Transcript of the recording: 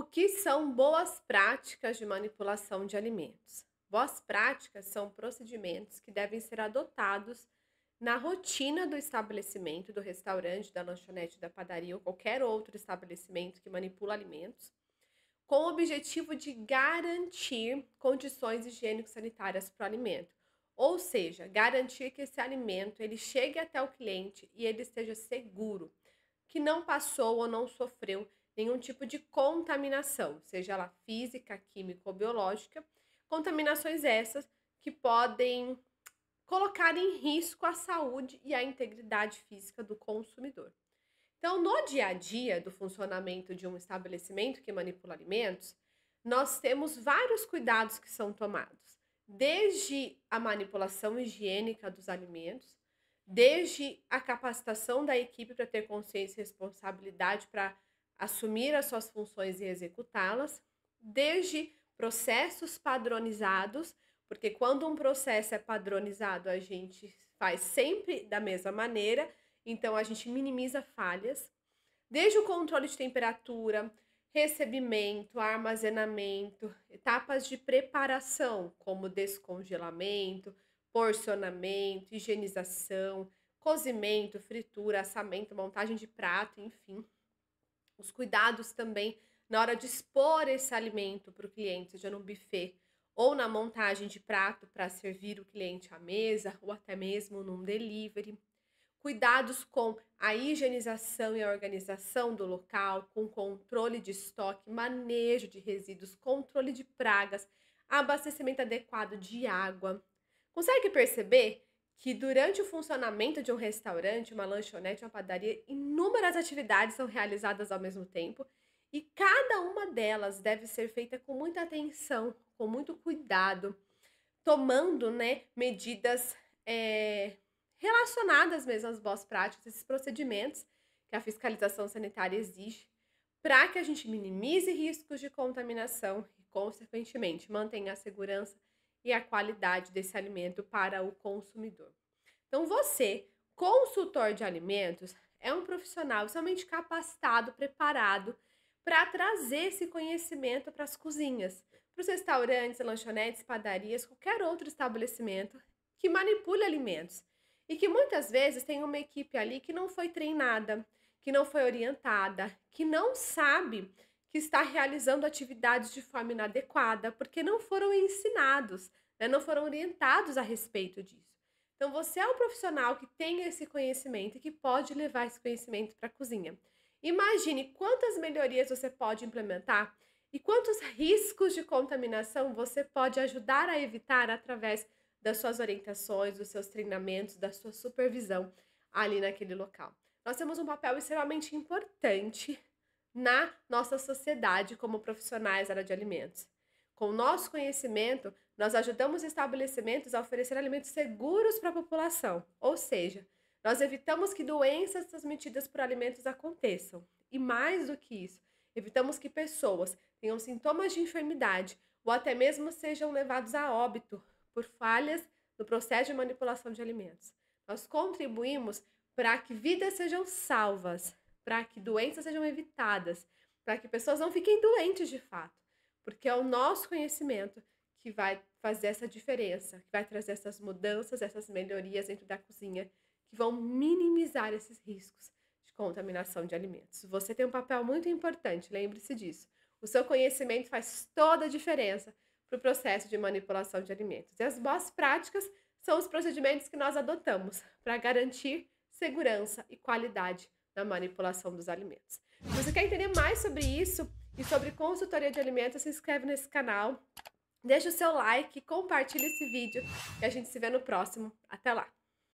O que são boas práticas de manipulação de alimentos? Boas práticas são procedimentos que devem ser adotados na rotina do estabelecimento, do restaurante, da lanchonete, da padaria ou qualquer outro estabelecimento que manipula alimentos, com o objetivo de garantir condições higiênico-sanitárias para o alimento. Ou seja, garantir que esse alimento ele chegue até o cliente e ele esteja seguro, que não passou ou não sofreu nenhum tipo de contaminação, seja ela física, química ou biológica. Contaminações essas que podem colocar em risco a saúde e a integridade física do consumidor. Então, no dia a dia do funcionamento de um estabelecimento que manipula alimentos, nós temos vários cuidados que são tomados, desde a manipulação higiênica dos alimentos, desde a capacitação da equipe para ter consciência e responsabilidade para assumir as suas funções e executá-las, desde processos padronizados, porque quando um processo é padronizado, a gente faz sempre da mesma maneira, então a gente minimiza falhas, desde o controle de temperatura, recebimento, armazenamento, etapas de preparação, como descongelamento, porcionamento, higienização, cozimento, fritura, assamento, montagem de prato, enfim os cuidados também na hora de expor esse alimento para o cliente, seja no buffet ou na montagem de prato para servir o cliente à mesa, ou até mesmo num delivery. Cuidados com a higienização e a organização do local, com controle de estoque, manejo de resíduos, controle de pragas, abastecimento adequado de água. Consegue perceber que durante o funcionamento de um restaurante, uma lanchonete, uma padaria, inúmeras atividades são realizadas ao mesmo tempo e cada uma delas deve ser feita com muita atenção, com muito cuidado, tomando né, medidas é, relacionadas mesmo às boas práticas, esses procedimentos que a fiscalização sanitária exige, para que a gente minimize riscos de contaminação e, consequentemente, mantenha a segurança e a qualidade desse alimento para o consumidor. Então, você, consultor de alimentos, é um profissional somente capacitado, preparado para trazer esse conhecimento para as cozinhas, para os restaurantes, lanchonetes, padarias, qualquer outro estabelecimento que manipule alimentos e que muitas vezes tem uma equipe ali que não foi treinada, que não foi orientada, que não sabe que está realizando atividades de forma inadequada, porque não foram ensinados, né? não foram orientados a respeito disso. Então, você é um profissional que tem esse conhecimento e que pode levar esse conhecimento para a cozinha. Imagine quantas melhorias você pode implementar e quantos riscos de contaminação você pode ajudar a evitar através das suas orientações, dos seus treinamentos, da sua supervisão ali naquele local. Nós temos um papel extremamente importante na nossa sociedade como profissionais da área de alimentos. Com o nosso conhecimento, nós ajudamos estabelecimentos a oferecer alimentos seguros para a população, ou seja, nós evitamos que doenças transmitidas por alimentos aconteçam. E mais do que isso, evitamos que pessoas tenham sintomas de enfermidade ou até mesmo sejam levados a óbito por falhas no processo de manipulação de alimentos. Nós contribuímos para que vidas sejam salvas para que doenças sejam evitadas, para que pessoas não fiquem doentes de fato, porque é o nosso conhecimento que vai fazer essa diferença, que vai trazer essas mudanças, essas melhorias dentro da cozinha, que vão minimizar esses riscos de contaminação de alimentos. Você tem um papel muito importante, lembre-se disso. O seu conhecimento faz toda a diferença para o processo de manipulação de alimentos. E as boas práticas são os procedimentos que nós adotamos para garantir segurança e qualidade na manipulação dos alimentos. Se você quer entender mais sobre isso e sobre consultoria de alimentos, se inscreve nesse canal, deixa o seu like, compartilha esse vídeo e a gente se vê no próximo. Até lá!